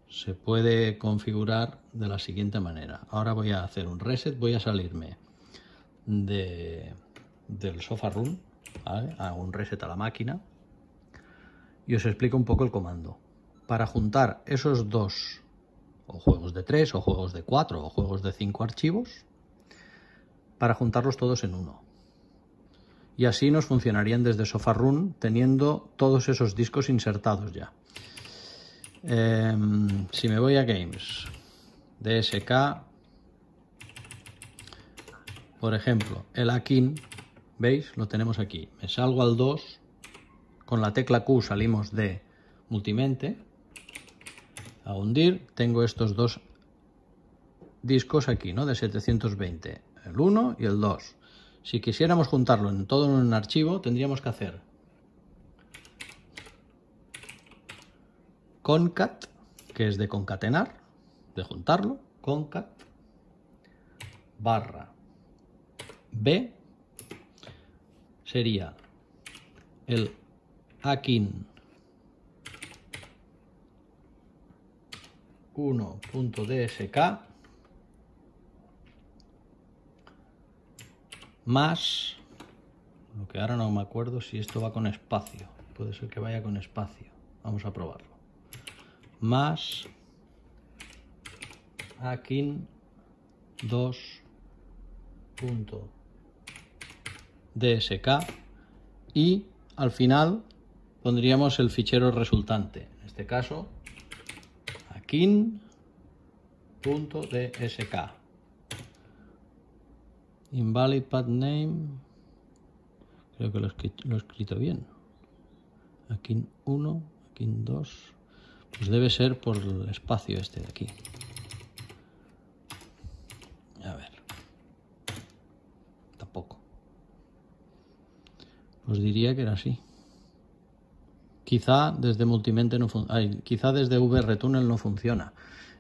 se puede configurar de la siguiente manera. Ahora voy a hacer un reset, voy a salirme del SofaRun, hago un reset a la máquina y os explico un poco el comando. Para juntar esos dos, o juegos de tres, o juegos de cuatro, o juegos de cinco archivos, para juntarlos todos en uno. Y así nos funcionarían desde SofaRun teniendo todos esos discos insertados ya. Em, si me voy a Games, DSK, por ejemplo, el Akin, ¿veis? Lo tenemos aquí. Me salgo al 2 con la tecla Q salimos de Multimente a hundir. Tengo estos dos discos aquí, ¿no? De 720, el 1 y el 2. Si quisiéramos juntarlo en todo un archivo, tendríamos que hacer concat, que es de concatenar, de juntarlo, concat barra B sería el Akin 1.dsk más lo que ahora no me acuerdo si esto va con espacio puede ser que vaya con espacio vamos a probarlo más akin 2.dsk y al final pondríamos el fichero resultante. En este caso, akin.dsk. Invalid path name. Creo que lo, he escrito bien. Akin 1, Akin 2. Pues debe ser por el espacio este de aquí. A ver. Tampoco. Os pues diría que era así. Quizá desde Multimente no quizá desde VRTunnel no funciona.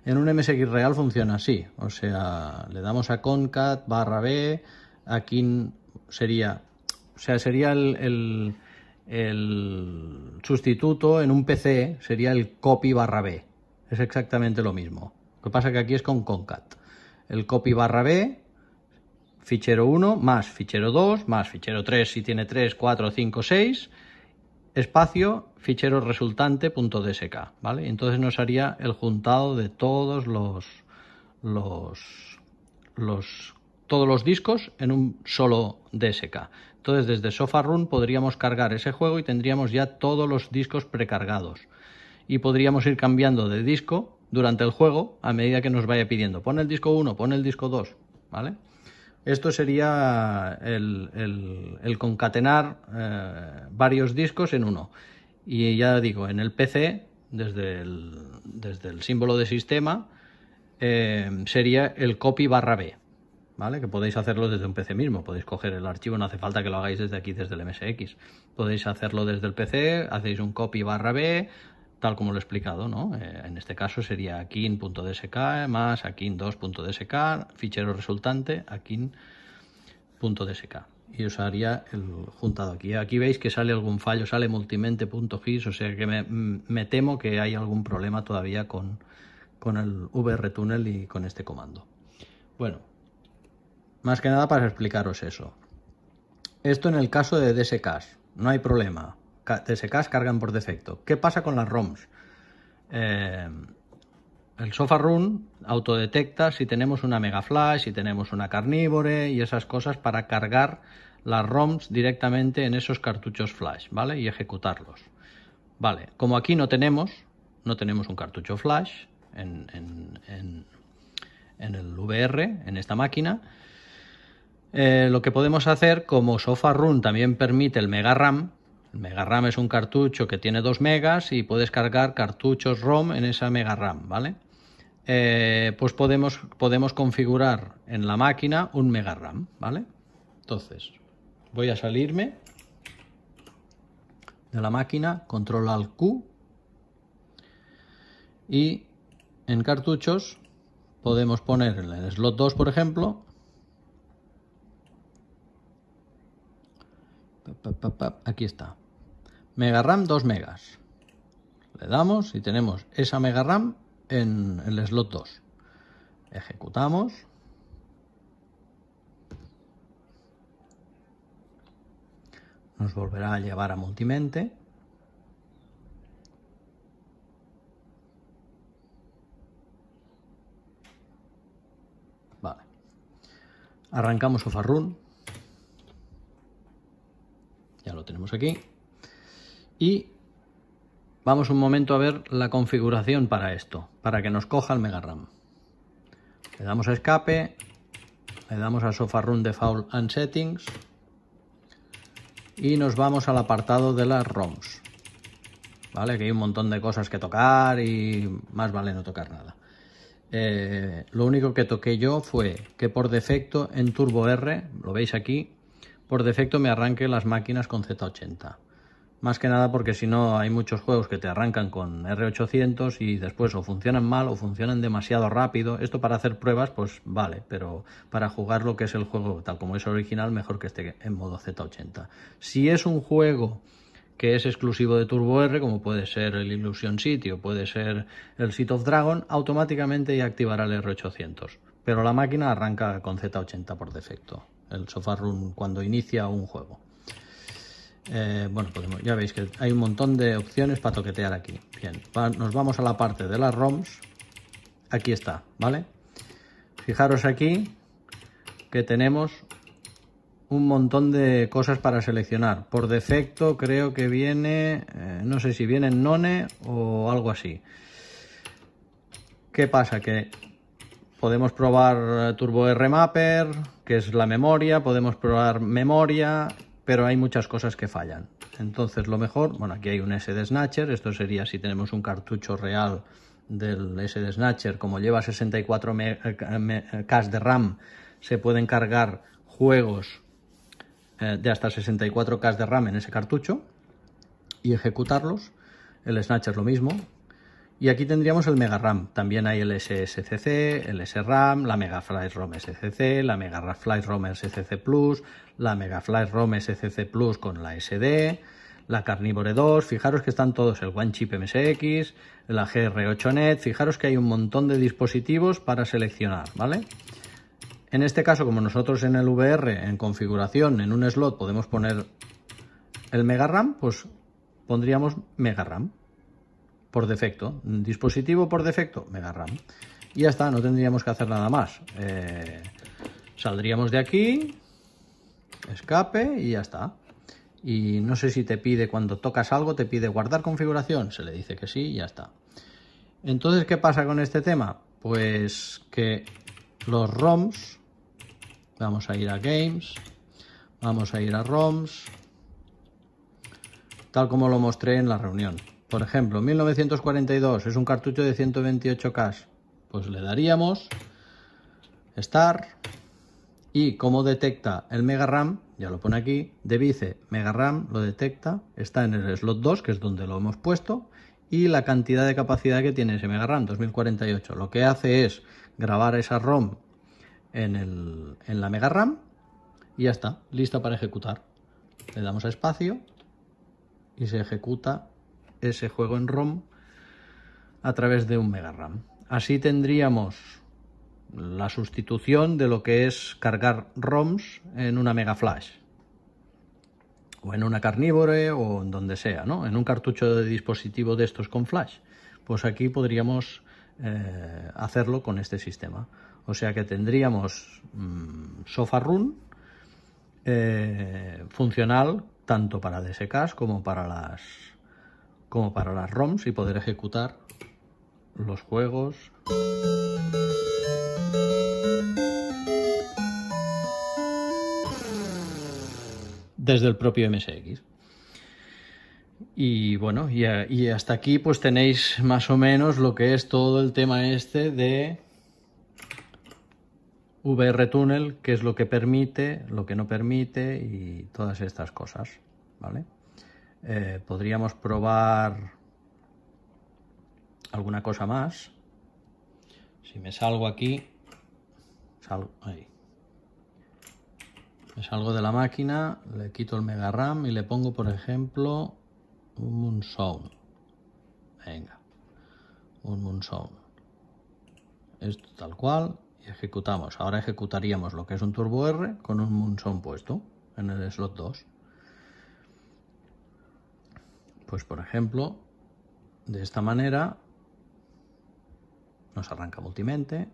En un MSX real funciona así. O sea, le damos a concat barra B, aquí sería. O sea, sería el, el, sustituto en un PC, sería el copy barra B. Es exactamente lo mismo. Lo que pasa es que aquí es con concat. El copy barra B fichero 1 más fichero 2 más fichero 3 si tiene 3, 4, 5, 6 espacio fichero resultante.dsk, ¿vale? Entonces nos haría el juntado de todos los, todos los discos en un solo DSK. Entonces desde SofaRun podríamos cargar ese juego y tendríamos ya todos los discos precargados. Y podríamos ir cambiando de disco durante el juego a medida que nos vaya pidiendo. Pon el disco 1, pon el disco 2, ¿vale? Esto sería el, concatenar eh, varios discos en uno. Y ya digo, en el PC, desde el, símbolo de sistema, eh, sería el copy barra B. ¿Vale? Que podéis hacerlo desde un PC mismo, podéis coger el archivo, no hace falta que lo hagáis desde aquí, desde el MSX. Podéis hacerlo desde el PC, hacéis un copy barra B, tal como lo he explicado, ¿no? Eh, en este caso sería akin.dsk más akin2.dsk, fichero resultante, akin.dsk. Y os haría el juntado aquí. Aquí veis que sale algún fallo, sale multimente.gis, o sea que me, temo que hay algún problema todavía con, con el vrtunnel y con este comando. Bueno, más que nada para explicaros eso. Esto en el caso de dsk, no hay problema TSKs cargan por defecto. ¿Qué pasa con las ROMs? Eh, el SofaRun autodetecta si tenemos una MegaFlash, si tenemos una Carnívore y esas cosas para cargar las ROMs directamente en esos cartuchos flash, ¿vale? Y ejecutarlos. Vale, como aquí no tenemos, no tenemos un cartucho flash en, el VR, en esta máquina, eh, lo que podemos hacer, como SofaRun también permite el Mega RAM, el mega RAM es un cartucho que tiene 2 megas y puedes cargar cartuchos ROM en esa mega RAM, ¿vale? Eh, pues podemos, podemos configurar en la máquina un mega RAM, ¿vale? Entonces, voy a salirme de la máquina, control al Q y en cartuchos podemos poner en el slot 2, por ejemplo, aquí está, MegaRAM RAM 2 megas. Le damos y tenemos esa Mega RAM en el slot 2. Ejecutamos. Nos volverá a llevar a Multimente. Vale. Arrancamos Ofarrun, Ya lo tenemos aquí y vamos un momento a ver la configuración para esto, para que nos coja el Mega RAM. Le damos escape, le damos a Sofa run Default and Settings y nos vamos al apartado de las ROMs. ¿Vale? Que hay un montón de cosas que tocar y más vale no tocar nada. Eh, lo único que toqué yo fue que por defecto en Turbo R, lo veis aquí, por defecto me arranque las máquinas con Z80. Más que nada porque si no hay muchos juegos que te arrancan con R800 y después o funcionan mal o funcionan demasiado rápido. Esto para hacer pruebas pues vale, pero para jugar lo que es el juego tal como es original mejor que esté en modo Z80. Si es un juego que es exclusivo de Turbo R, como puede ser el Illusion City o puede ser el Seat of Dragon, automáticamente ya activará el R800. Pero la máquina arranca con Z80 por defecto, el Sofa Run cuando inicia un juego. Eh, bueno, pues, ya veis que hay un montón de opciones para toquetear aquí. Bien, nos vamos a la parte de las ROMs. Aquí está, ¿vale? Fijaros aquí que tenemos un montón de cosas para seleccionar. Por defecto creo que viene, eh, no sé si viene None o algo así. ¿Qué pasa? Que podemos probar Turbo R Mapper, que es la memoria, podemos probar memoria pero hay muchas cosas que fallan. Entonces lo mejor, bueno, aquí hay un SD Snatcher, esto sería si tenemos un cartucho real del SD Snatcher, como lleva 64 K eh, eh, de RAM, se pueden cargar juegos eh, de hasta 64 K de RAM en ese cartucho y ejecutarlos. El Snatcher es lo mismo. Y aquí tendríamos el Mega RAM. También hay el SSCC, el SRAM, la Mega Flight ROM SCC, la Mega Flight ROM SCC Plus, la Megaflash ROM SCC Plus con la SD, la Carnivore 2, fijaros que están todos, el One Chip MSX, la GR8net, fijaros que hay un montón de dispositivos para seleccionar, ¿vale? En este caso, como nosotros en el VR, en configuración, en un slot, podemos poner el Mega RAM, pues pondríamos Mega RAM por defecto. Dispositivo por defecto, Mega RAM. Y ya está, no tendríamos que hacer nada más. Eh, saldríamos de aquí, escape y ya está. Y no sé si te pide cuando tocas algo, te pide guardar configuración, se le dice que sí y ya está. Entonces, ¿qué pasa con este tema? Pues que los ROMs, vamos a ir a Games, vamos a ir a ROMs, tal como lo mostré en la reunión. Por ejemplo, 1942 es un cartucho de 128K, pues le daríamos Start y cómo detecta el mega RAM, ya lo pone aquí, de mega RAM lo detecta, está en el slot 2, que es donde lo hemos puesto, y la cantidad de capacidad que tiene ese mega RAM, 2048. Lo que hace es grabar esa ROM en, en la mega RAM y ya está, lista para ejecutar. Le damos a espacio y se ejecuta ese juego en ROM a través de un mega RAM. Así tendríamos la sustitución de lo que es cargar ROMs en una Mega Flash o en una carnívore o en donde sea, ¿no? En un cartucho de dispositivo de estos con flash. Pues aquí podríamos eh, hacerlo con este sistema. O sea que tendríamos mm, SofaRun eh, funcional tanto para DSKs como para las como para las ROMs y poder ejecutar los juegos. desde el propio MSX. Y bueno, y, hasta aquí pues tenéis más o menos lo que es todo el tema este de VR Tunnel, qué es lo que permite, lo que no permite y todas estas cosas, ¿vale? Eh, podríamos probar alguna cosa más. Si me salgo aquí, salgo ahí. Me salgo de la máquina, le quito el Mega RAM y le pongo, por ejemplo, un Moon Venga, un Moon Esto tal cual y ejecutamos. Ahora ejecutaríamos lo que es un Turbo R con un Moon puesto en el slot 2. Pues por ejemplo, de esta manera nos arranca multimente,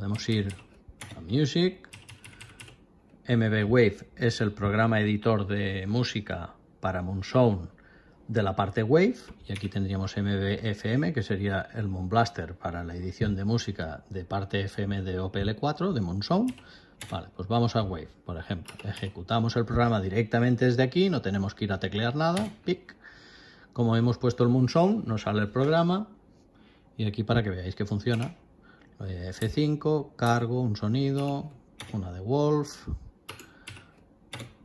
Podemos ir a Music. MB Wave es el programa editor de música para Moonsound de la parte Wave y aquí tendríamos MBFM que sería el Moonblaster para la edición de música de parte FM de OPL4 de Moonsound. Vale, pues vamos a Wave, por ejemplo. Ejecutamos el programa directamente desde aquí, no tenemos que ir a teclear nada. Pic. Como hemos puesto el Moonsound, nos sale el programa y aquí para que veáis que funciona. Eh, F5, cargo, un sonido, una de Wolf,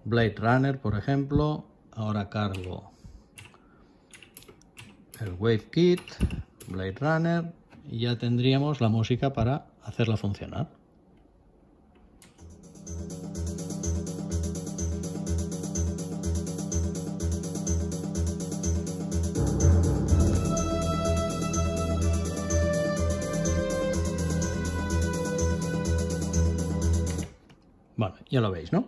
Blade Runner, por ejemplo. Ahora cargo el Wave Kit, Blade Runner, y ya tendríamos la música para hacerla funcionar. Bueno, ya lo veis, ¿no?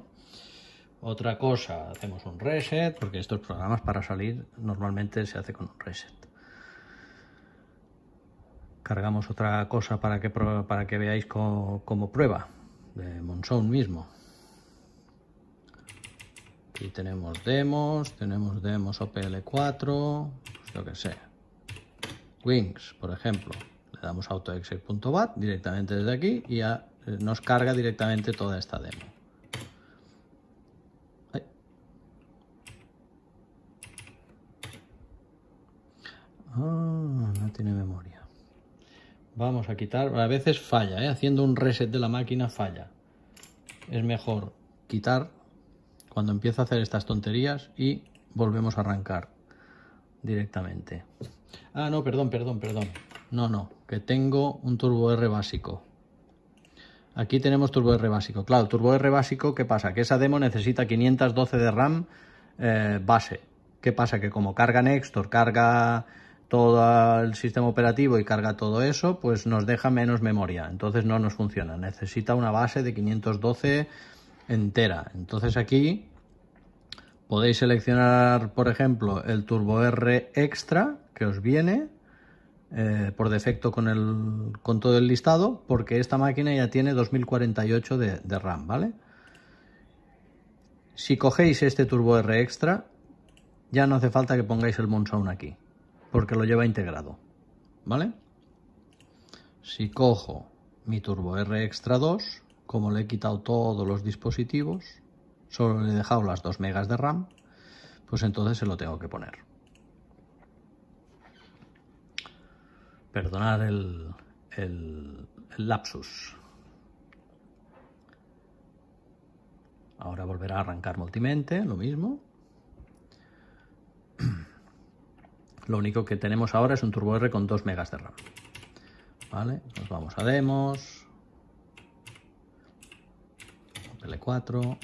Otra cosa, hacemos un reset, porque estos programas para salir normalmente se hace con un reset. Cargamos otra cosa para que, para que veáis como, prueba, de Monsoon mismo. Aquí tenemos demos, tenemos demos OPL4, lo que sea. Wings, por ejemplo. Le damos autoexec.bat directamente desde aquí y a eh, nos carga directamente toda esta demo. Ah, no tiene memoria. Vamos a quitar, a veces falla, ¿eh? haciendo un reset de la máquina falla. Es mejor quitar cuando empieza a hacer estas tonterías y volvemos a arrancar directamente. Ah, no, perdón, perdón, perdón. No, no, que tengo un Turbo R básico. Aquí tenemos Turbo R básico. Claro, Turbo R básico, ¿qué pasa? Que esa demo necesita 512 de RAM eh, base. ¿Qué pasa? Que como carga Nextor, carga todo el sistema operativo y carga todo eso, pues nos deja menos memoria. Entonces no nos funciona. Necesita una base de 512 entera. Entonces aquí podéis seleccionar, por ejemplo, el Turbo R Extra que os viene eh, por defecto con, todo el listado, porque esta máquina ya tiene 2048 de, de RAM, ¿vale? Si cogéis este Turbo R Extra, ya no hace falta que pongáis el Monsoon aquí, porque lo lleva integrado, ¿vale? Si cojo mi Turbo R Extra 2, como le he quitado todos los dispositivos, solo le he dejado las 2 megas de RAM, pues entonces se lo tengo que poner. Perdonar el, lapsus. Ahora volverá a arrancar multimente, lo mismo. Lo único que tenemos ahora es un Turbo R con 2 megas de RAM. Vale, nos vamos a demos. L4,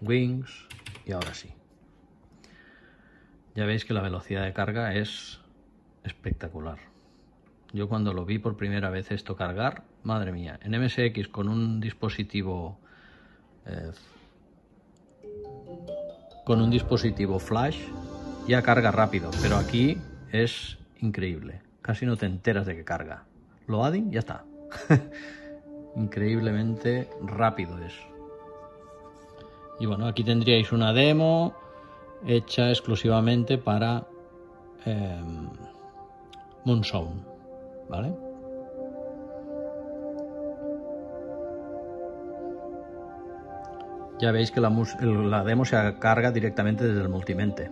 Wings y ahora sí. Ya veis que la velocidad de carga es espectacular. Yo cuando lo vi por primera vez esto cargar, madre mía, en MSX con un dispositivo... Eh, con un dispositivo flash ya carga rápido, pero aquí es increíble. Casi no te enteras de que carga. Lo adding, ya está. Increíblemente rápido es. Y bueno, aquí tendríais una demo hecha exclusivamente para eh, Moonsound. Ya veis que la, la demo se carga directamente desde el multimente.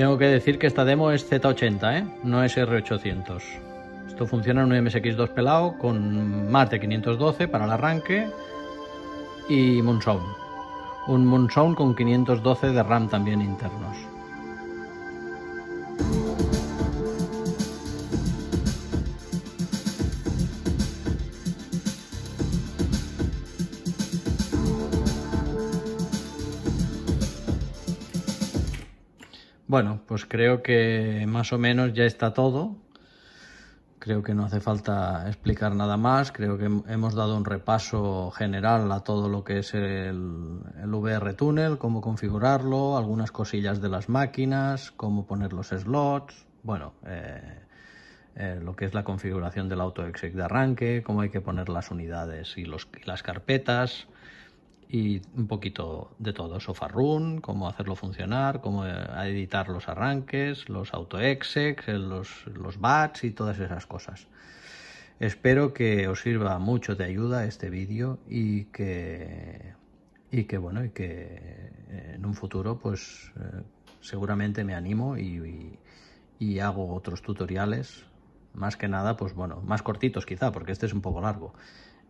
Tengo que decir que esta demo es Z80, ¿eh? no es R800. Esto funciona en un MSX2 pelado con Marte 512 para el arranque y Moonsound. Un Moonsound con 512 de RAM también internos. Bueno, pues creo que más o menos ya está todo. Creo que no hace falta explicar nada más. Creo que hemos dado un repaso general a todo lo que es el, VR túnel, cómo configurarlo, algunas cosillas de las máquinas, cómo poner los slots, bueno, eh, eh, lo que es la configuración del autoexec de arranque, cómo hay que poner las unidades y las carpetas y un poquito de todo, Sofarun, cómo hacerlo funcionar, cómo eh, editar los arranques, los autoexecs, eh, los, los bats y todas esas cosas. Espero que os sirva mucho de ayuda este vídeo y que, y que bueno, y que eh, en un futuro pues seguramente me animo y, y, y hago otros tutoriales, más que nada pues bueno, más cortitos quizá, porque este es un poco largo.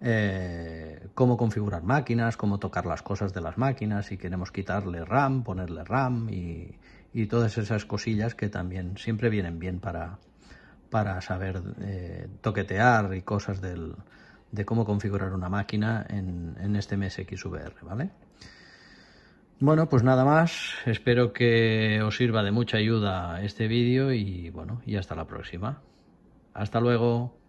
Eh, cómo configurar máquinas, cómo tocar las cosas de las máquinas, si queremos quitarle RAM, ponerle RAM y, todas esas cosillas que también siempre vienen bien para, para saber eh, toquetear y cosas del, de cómo configurar una máquina en, este MSXVR, ¿vale? Bueno, pues nada más. Espero que os sirva de mucha ayuda este vídeo y bueno, y hasta la próxima. Hasta luego.